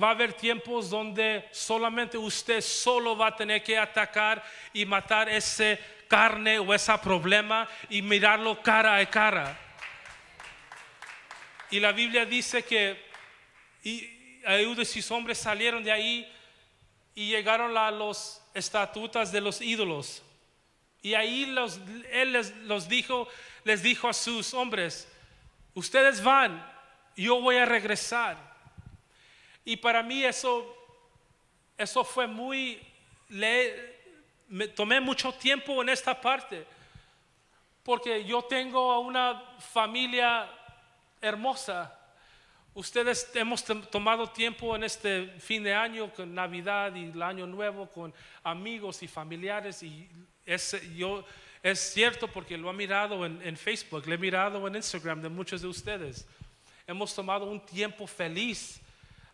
S2: haber, tiempos donde solamente usted solo va a tener que atacar y matar ese carne o ese problema y mirarlo cara a cara. Y la Biblia dice que y y sus hombres salieron de ahí y llegaron a los estatutas de los ídolos. Y ahí él les, dijo, les dijo a sus hombres, ustedes van yo voy a regresar. Y para mí eso, eso fue muy, le, tomé mucho tiempo en esta parte, porque yo tengo a una familia hermosa. Ustedes hemos tomado tiempo en este fin de año, con Navidad y el Año Nuevo, con amigos y familiares. Y es, yo, es cierto porque lo he mirado en, en Facebook, lo he mirado en Instagram de muchos de ustedes. Hemos tomado un tiempo feliz.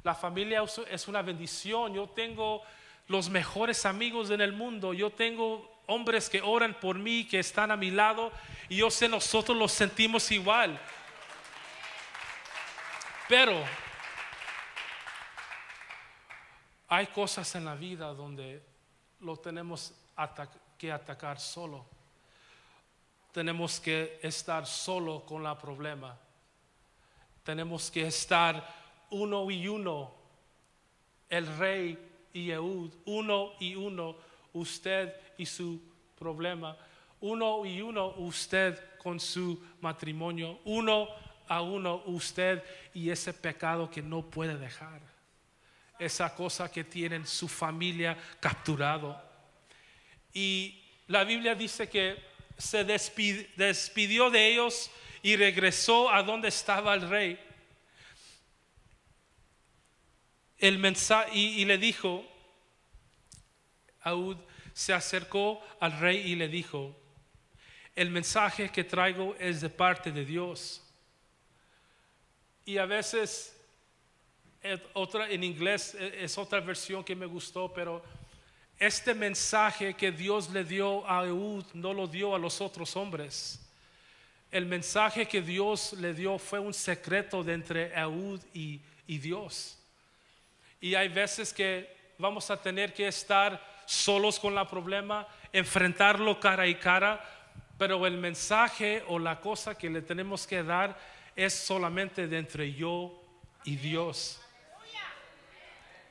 S2: La familia es una bendición. Yo tengo los mejores amigos en el mundo. Yo tengo hombres que oran por mí, que están a mi lado. Y yo sé, nosotros los sentimos igual. Pero hay cosas en la vida donde lo tenemos que atacar solo. Tenemos que estar solo con la problema tenemos que estar uno y uno, el rey y Eud uno y uno, usted y su problema, uno y uno, usted con su matrimonio, uno a uno, usted y ese pecado que no puede dejar, esa cosa que tienen su familia capturado. Y la Biblia dice que se despidió de ellos y regresó a donde estaba el rey. El mensaje, y, le dijo, Aúd se acercó al rey y le dijo, el mensaje que traigo es de parte de Dios. Y a veces, otra, en inglés e, es otra versión que me gustó, pero este mensaje que Dios le dio a Aúd no lo dio a los otros hombres el mensaje que Dios le dio fue un secreto de entre Eud y, Dios. Y hay veces que vamos a tener que estar solos con la problema, enfrentarlo cara y cara, pero el mensaje o la cosa que le tenemos que dar es solamente de entre yo y Dios.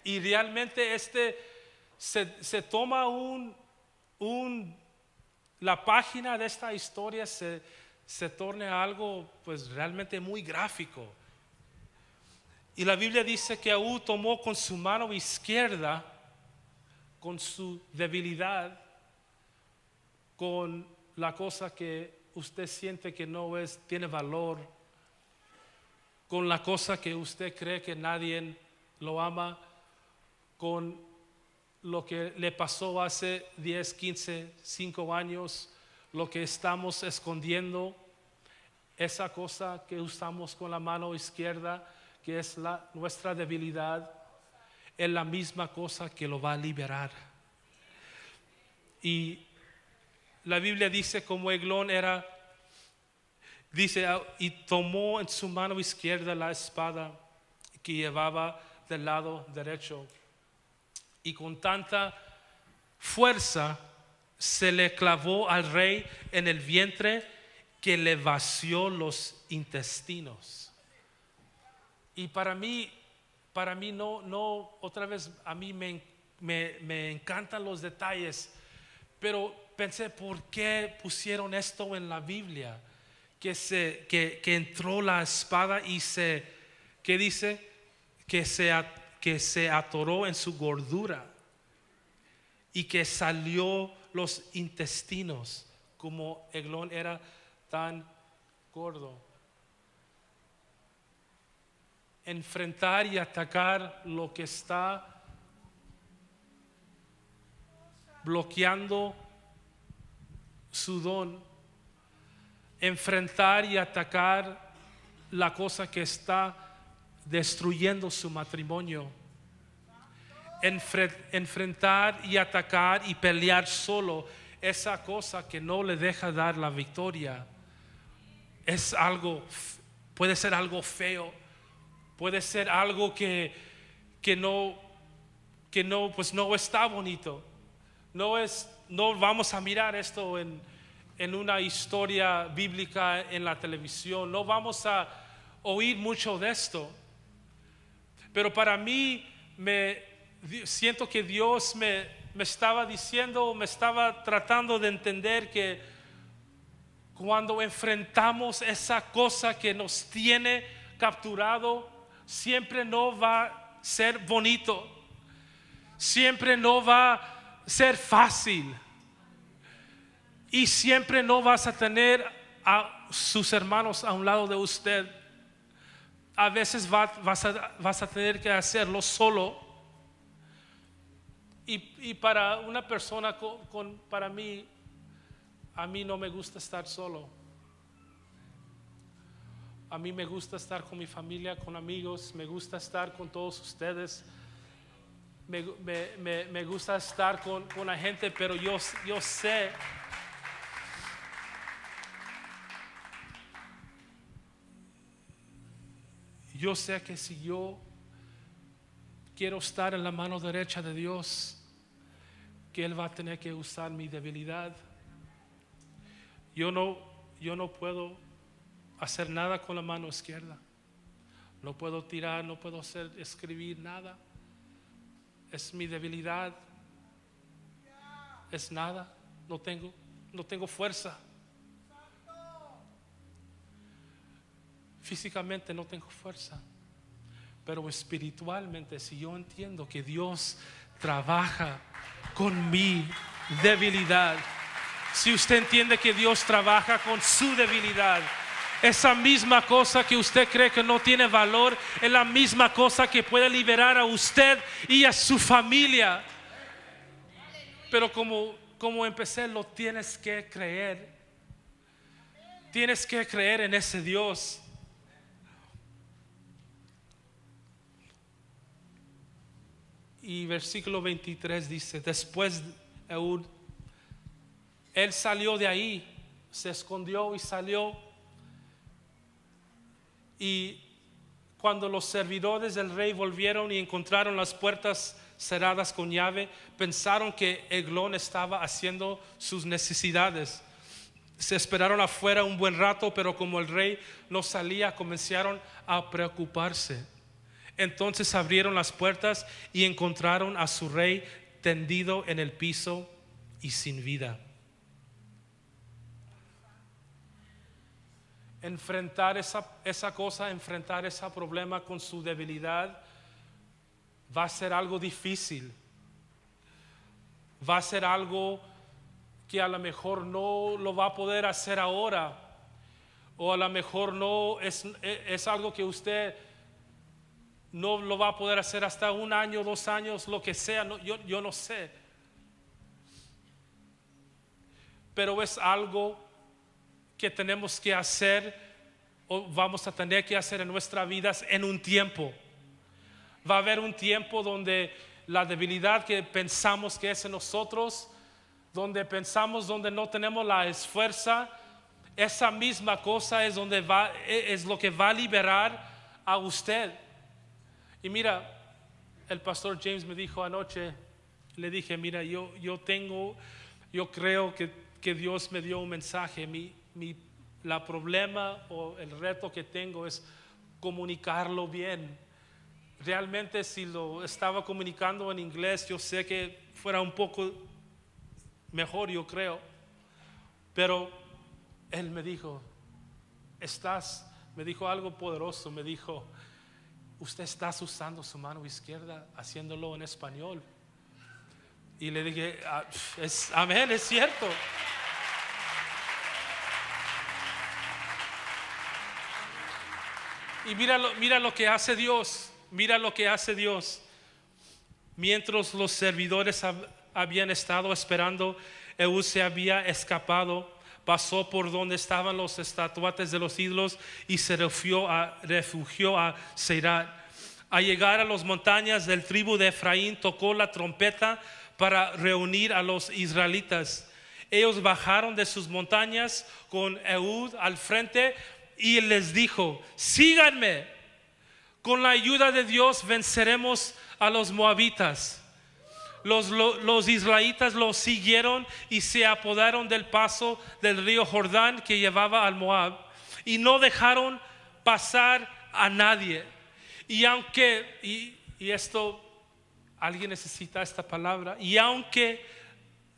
S2: Y realmente este se, se toma un, un, la página de esta historia se, se torne algo pues realmente muy gráfico. Y la Biblia dice que Aú tomó con su mano izquierda, con su debilidad, con la cosa que usted siente que no es, tiene valor, con la cosa que usted cree que nadie lo ama, con lo que le pasó hace 10, 15, 5 años, lo que estamos escondiendo, esa cosa que usamos con la mano izquierda, que es nuestra debilidad, es la misma cosa que lo va a liberar. Y la Biblia dice como Eglón era, dice, ah, y tomó en su mano izquierda la espada que llevaba del lado derecho. Y con tanta fuerza se le clavó al rey en el vientre que le vació los intestinos. Y para mí, para mí no, no, otra vez a mí me, me, encantan los detalles, pero pensé, ¿por qué pusieron esto en la Biblia? Que, se, que, entró la espada y se, ¿qué dice? que se atoró en su gordura y que salió los intestinos, como Eglón era tan gordo. Enfrentar y atacar lo que está bloqueando su don. Enfrentar y atacar la cosa que está destruyendo su matrimonio enfrentar y atacar y pelear solo esa cosa que no le deja dar la victoria. Es algo, puede ser algo feo, puede ser algo que, que no, que no, pues no está bonito. No es, no vamos a mirar esto en, en una historia bíblica en la televisión, no vamos a oír mucho de esto. Pero para mí me, siento que Dios me, estaba diciendo, me estaba tratando de entender que cuando enfrentamos esa cosa que nos tiene capturado, siempre no va a ser bonito, siempre no va a ser fácil y siempre no vas a tener a sus hermanos a un lado de usted. A veces vas a tener que hacerlo solo y, para una persona, para mí, a mí no me gusta estar solo. A mí me gusta estar con mi familia, con amigos, me gusta estar con todos ustedes. Me, gusta estar con, con, la gente, pero yo, yo sé Yo sé que si yo quiero estar en la mano derecha de Dios, que Él va a tener que usar mi debilidad. Yo no, yo no puedo hacer nada con la mano izquierda. No puedo tirar, no puedo hacer, escribir nada. Es mi debilidad. Es nada. No tengo, no tengo fuerza. Físicamente no tengo fuerza. Pero espiritualmente, si yo entiendo que Dios trabaja con mi debilidad. Si usted entiende que Dios trabaja con su debilidad, esa misma cosa que usted cree que no tiene valor es la misma cosa que puede liberar a usted y a su familia. Pero como, como empecé, lo tienes que creer. Tienes que creer en ese Dios. y versículo 23 dice, después Eud, él salió de ahí, se escondió y salió. Y cuando los servidores del rey volvieron y encontraron las puertas cerradas con llave, pensaron que Eglón estaba haciendo sus necesidades. Se esperaron afuera un buen rato, pero como el rey no salía, comenzaron a preocuparse. Entonces abrieron las puertas y encontraron a su rey tendido en el piso y sin vida. Enfrentar esa, esa cosa, enfrentar ese problema con su debilidad va a ser algo difícil. Va a ser algo que a lo mejor no lo va a poder hacer ahora. O a lo mejor no es, es algo que usted no lo va a poder hacer hasta un año, dos años, lo que sea, yo, no sé. Pero es algo que tenemos que hacer o vamos a tener que hacer en nuestras vidas en un tiempo. Va a haber un tiempo donde la debilidad que pensamos que es en nosotros, donde pensamos donde no tenemos la esfuerza esa misma cosa es donde e, es lo que va a liberar a usted y mira, el pastor James me dijo anoche, le dije, mira, yo, yo tengo, yo creo que, que Dios me dio un mensaje. Mi, la problema o el reto que tengo es comunicarlo bien. Realmente si lo estaba comunicando en inglés, yo sé que fuera un poco mejor, yo creo. Pero él me dijo, estás, me dijo algo poderoso, me dijo, usted está usando su mano izquierda haciéndolo en español. Y le dije, ah, es, amén, es cierto. Y mira lo, mira lo que hace Dios, mira lo que hace Dios. Mientras los servidores habían estado esperando, Eus se había escapado pasó por donde estaban los estatuates de los ídolos y se refugió a, refugió a Seirat. Al llegar a las montañas del tribu de Efraín, tocó la trompeta para reunir a los israelitas. Ellos bajaron de sus montañas con Eud al frente y les dijo, síganme, con la ayuda de Dios venceremos a los moabitas. Los, israelitas lo siguieron y se apodaron del paso del río Jordán que llevaba al Moab y no dejaron pasar a nadie. Y aunque, y, y esto, alguien necesita esta palabra, y aunque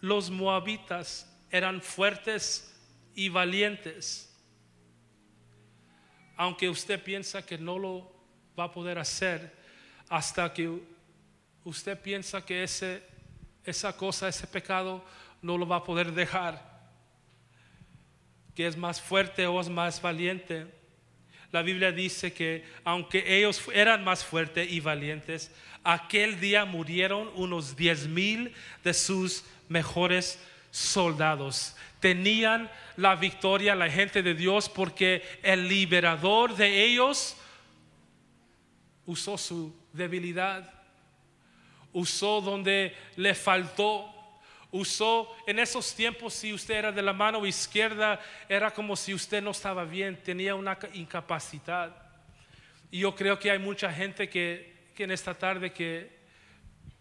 S2: los moabitas eran fuertes y valientes, aunque usted piensa que no lo va a poder hacer hasta que usted piensa que ese, esa cosa, ese pecado, no lo va a poder dejar, que es más fuerte o es más valiente. La Biblia dice que aunque ellos eran más fuertes y valientes, aquel día murieron unos diez mil de sus mejores soldados. Tenían la victoria la gente de Dios porque el liberador de ellos usó su debilidad usó donde le faltó, usó en esos tiempos si usted era de la mano izquierda, era como si usted no estaba bien, tenía una incapacidad. Y yo creo que hay mucha gente que, en esta tarde que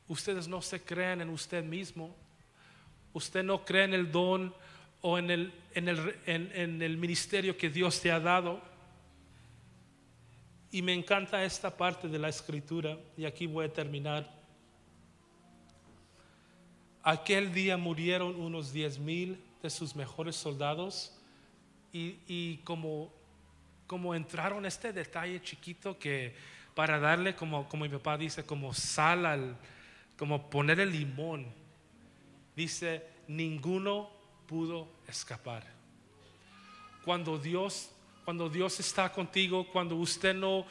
S2: ustedes no se crean en usted mismo, usted no cree en el don o en el, en el, en el ministerio que Dios te ha dado. Y me encanta esta parte de la escritura, y aquí voy a terminar Aquel día murieron unos diez mil de sus mejores soldados y, como, como entraron este detalle chiquito que para darle, como, como mi papá dice, como sal como poner el limón, dice, ninguno pudo escapar. Cuando Dios, cuando Dios está contigo, cuando usted no,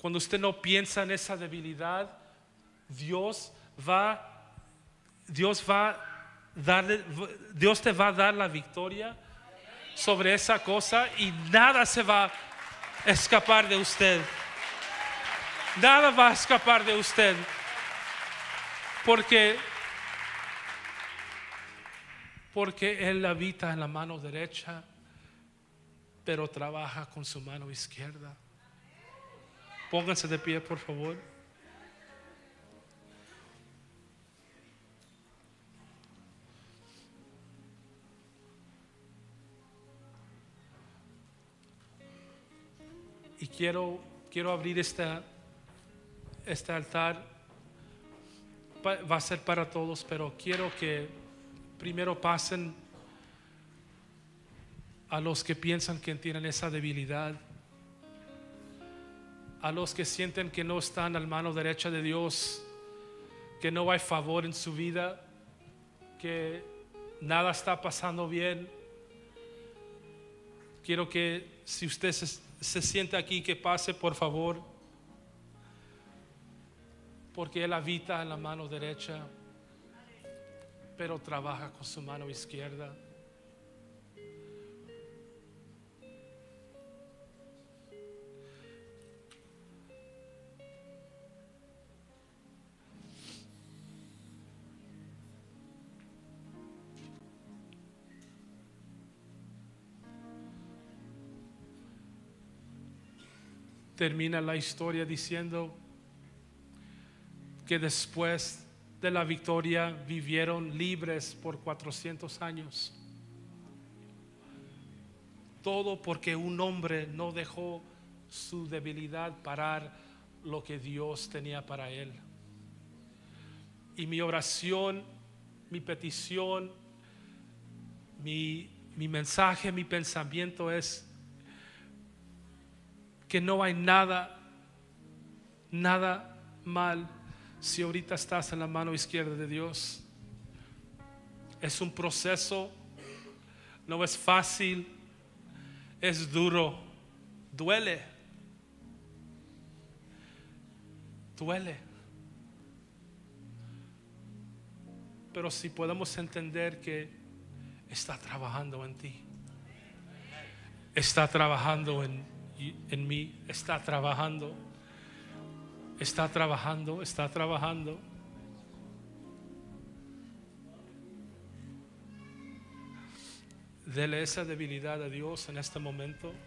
S2: cuando usted no piensa en esa debilidad, Dios va Dios va darle, Dios te va a dar la victoria sobre esa cosa y nada se va a escapar de usted. Nada va a escapar de usted. Porque porque él habita en la mano derecha, pero trabaja con su mano izquierda. Pónganse de pie, por favor. quiero, quiero abrir esta, este altar. Va a ser para todos, pero quiero que primero pasen a los que piensan que tienen esa debilidad, a los que sienten que no están al mano derecha de Dios, que no hay favor en su vida, que nada está pasando bien. Quiero que si usted se siente aquí, que pase, por favor, porque Él habita en la mano derecha, pero trabaja con su mano izquierda. termina la historia diciendo que después de la victoria vivieron libres por 400 años. Todo porque un hombre no dejó su debilidad parar lo que Dios tenía para él. Y mi oración, mi petición, mi, mi mensaje, mi pensamiento es, que no hay nada, nada mal si ahorita estás en la mano izquierda de Dios. Es un proceso, no es fácil, es duro, duele, duele. Pero si podemos entender que está trabajando en ti, está trabajando en en mí está trabajando, está trabajando, está trabajando. Dele esa debilidad a Dios en este momento.